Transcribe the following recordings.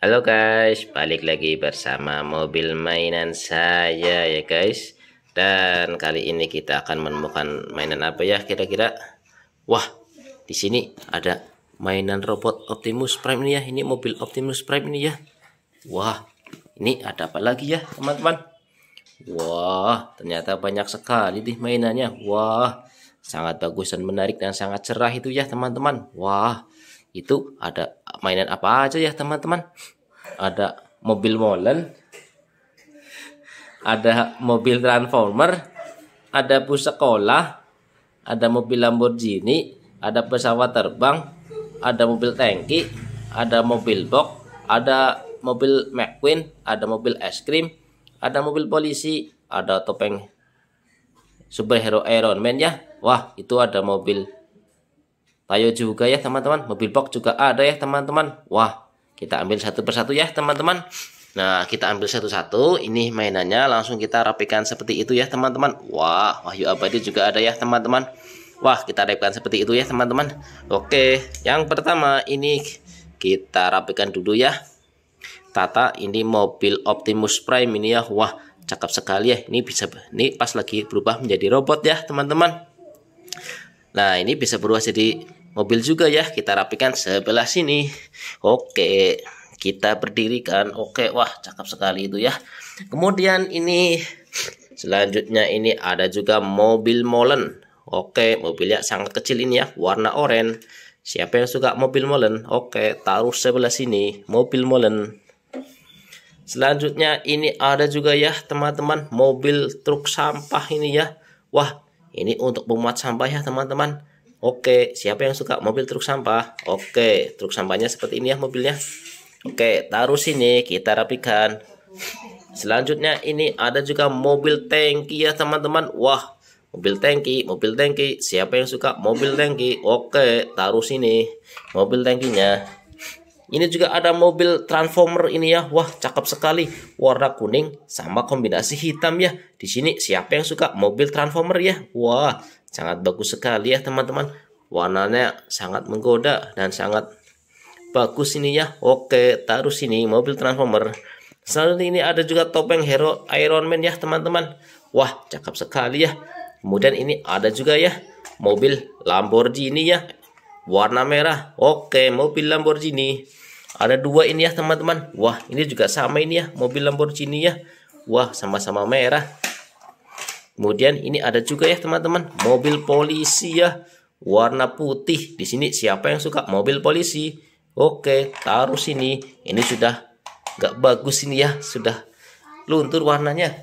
Halo guys, balik lagi bersama mobil mainan saya ya guys. Dan kali ini kita akan menemukan mainan apa ya kira-kira? Wah, di sini ada mainan robot Optimus Prime ini ya. Ini mobil Optimus Prime ini ya. Wah, ini ada apa lagi ya teman-teman? Wah, ternyata banyak sekali nih mainannya. Wah, sangat bagus dan menarik dan sangat cerah itu ya teman-teman. Wah, itu ada mainan apa aja ya teman-teman ada mobil molen ada mobil transformer ada bus sekolah ada mobil Lamborghini ada pesawat terbang ada mobil tangki ada mobil box ada mobil McQueen ada mobil es krim ada mobil polisi ada topeng superhero Iron Man ya wah itu ada mobil Tayo juga ya teman-teman. Mobil box juga ada ya teman-teman. Wah, kita ambil satu persatu ya teman-teman. Nah, kita ambil satu-satu. Ini mainannya langsung kita rapikan seperti itu ya, teman-teman. Wah, Wahyu Abadi juga ada ya, teman-teman. Wah, kita rapikan seperti itu ya, teman-teman. Oke, yang pertama ini kita rapikan dulu ya. Tata, ini mobil Optimus Prime ini ya. Wah, cakep sekali ya. Ini bisa ini pas lagi berubah menjadi robot ya, teman-teman. Nah, ini bisa berubah jadi mobil juga ya kita rapikan sebelah sini oke kita berdirikan oke wah cakep sekali itu ya kemudian ini selanjutnya ini ada juga mobil molen oke mobilnya sangat kecil ini ya warna oranye siapa yang suka mobil molen oke taruh sebelah sini mobil molen selanjutnya ini ada juga ya teman-teman mobil truk sampah ini ya wah ini untuk memuat sampah ya teman-teman Oke, siapa yang suka mobil truk sampah? Oke, truk sampahnya seperti ini ya mobilnya. Oke, taruh sini, kita rapikan. Selanjutnya ini ada juga mobil tangki ya teman-teman. Wah, mobil tangki, mobil tangki. Siapa yang suka mobil tangki? Oke, taruh sini mobil tangkinya. Ini juga ada mobil transformer ini ya. Wah, cakep sekali. Warna kuning sama kombinasi hitam ya. Di sini siapa yang suka mobil transformer ya? Wah, Sangat bagus sekali ya teman-teman. Warnanya sangat menggoda dan sangat bagus ini ya. Oke, taruh sini mobil transformer. Selanjutnya ini ada juga topeng hero Iron Man ya teman-teman. Wah, cakep sekali ya. Kemudian ini ada juga ya mobil Lamborghini ya. Warna merah. Oke, mobil Lamborghini. Ada dua ini ya teman-teman. Wah, ini juga sama ini ya, mobil Lamborghini ya. Wah, sama-sama merah. Kemudian ini ada juga ya teman-teman, mobil polisi ya, warna putih. Di sini siapa yang suka mobil polisi? Oke, taruh sini. Ini sudah nggak bagus ini ya, sudah luntur warnanya.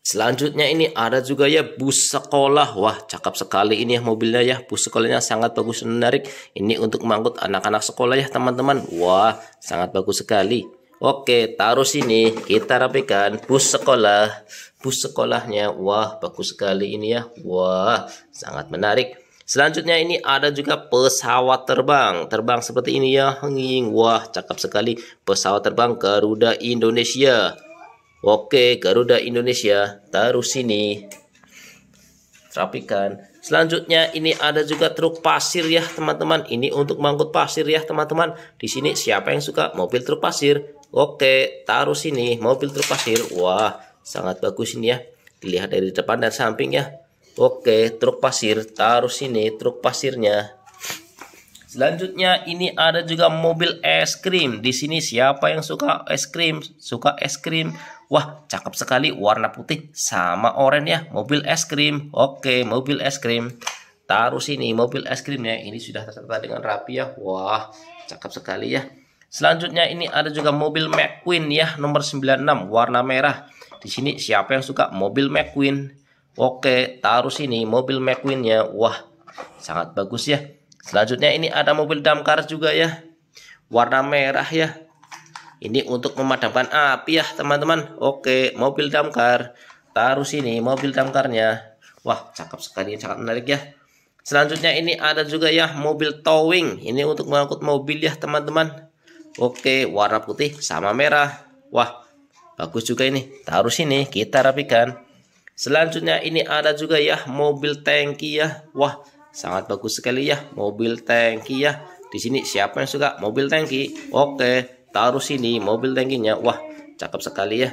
Selanjutnya ini ada juga ya bus sekolah. Wah, cakep sekali ini ya mobilnya ya. Bus sekolahnya sangat bagus dan menarik. Ini untuk mengangkut anak-anak sekolah ya, teman-teman. Wah, sangat bagus sekali. Oke, taruh sini. Kita rapikan bus sekolah. Bus sekolahnya. Wah, bagus sekali ini ya. Wah, sangat menarik. Selanjutnya ini ada juga pesawat terbang. Terbang seperti ini ya. Wah, cakep sekali. Pesawat terbang Garuda Indonesia. Oke, Garuda Indonesia. Taruh sini. Rapikan. Selanjutnya ini ada juga truk pasir ya teman-teman. Ini untuk mengangkut pasir ya teman-teman. Di sini siapa yang suka mobil truk pasir? Oke, taruh sini. mobil truk pasir. Wah, sangat bagus ini ya. Dilihat dari depan dan samping ya. Oke, truk pasir. Taruh sini truk pasirnya. Selanjutnya ini ada juga mobil es krim. Di sini siapa yang suka es krim? Suka es krim. Wah, cakep sekali warna putih sama oranye ya. Mobil es krim. Oke, mobil es krim. Taruh sini mobil es krimnya. Ini sudah tertata dengan rapi ya. Wah, cakep sekali ya. Selanjutnya ini ada juga mobil McQueen ya nomor 96 warna merah. Di sini siapa yang suka mobil McQueen? Oke, taruh sini mobil McQueen-nya. Wah, sangat bagus ya. Selanjutnya ini ada mobil damkar juga ya. Warna merah ya. Ini untuk memadamkan api ya, teman-teman. Oke, mobil damkar. Taruh sini mobil damkarnya. Wah, cakep sekali, sangat menarik ya. Selanjutnya ini ada juga ya mobil towing. Ini untuk mengangkut mobil ya, teman-teman Oke, warna putih sama merah. Wah, bagus juga ini. Taruh sini, kita rapikan. Selanjutnya ini ada juga ya mobil tanki ya. Wah, sangat bagus sekali ya mobil tanki ya. Di sini siapa yang suka mobil tanki? Oke, taruh sini mobil tankinya. Wah, cakep sekali ya.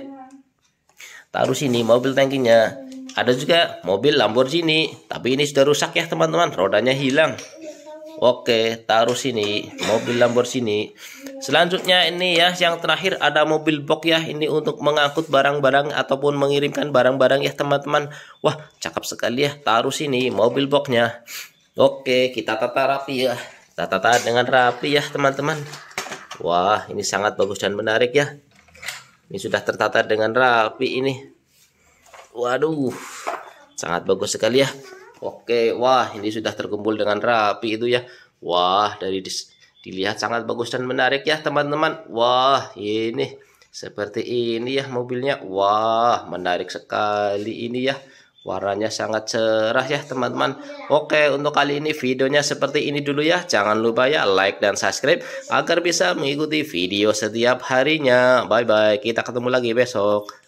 Taruh sini mobil tankinya. Ada juga mobil Lamborghini, tapi ini sudah rusak ya teman-teman, rodanya hilang. Oke, taruh sini mobil Lamborghini. Selanjutnya ini ya yang terakhir ada mobil box ya ini untuk mengangkut barang-barang ataupun mengirimkan barang-barang ya teman-teman. Wah cakep sekali ya taruh sini mobil boxnya. Oke kita tata rapi ya kita tata dengan rapi ya teman-teman. Wah ini sangat bagus dan menarik ya. Ini sudah tertata dengan rapi ini. Waduh sangat bagus sekali ya. Oke wah ini sudah terkumpul dengan rapi itu ya. Wah dari Dilihat sangat bagus dan menarik ya teman-teman. Wah ini seperti ini ya mobilnya. Wah menarik sekali ini ya. Warnanya sangat cerah ya teman-teman Oke untuk kali ini videonya seperti ini dulu ya Jangan lupa ya like dan subscribe Agar bisa mengikuti video setiap harinya Bye bye kita ketemu lagi besok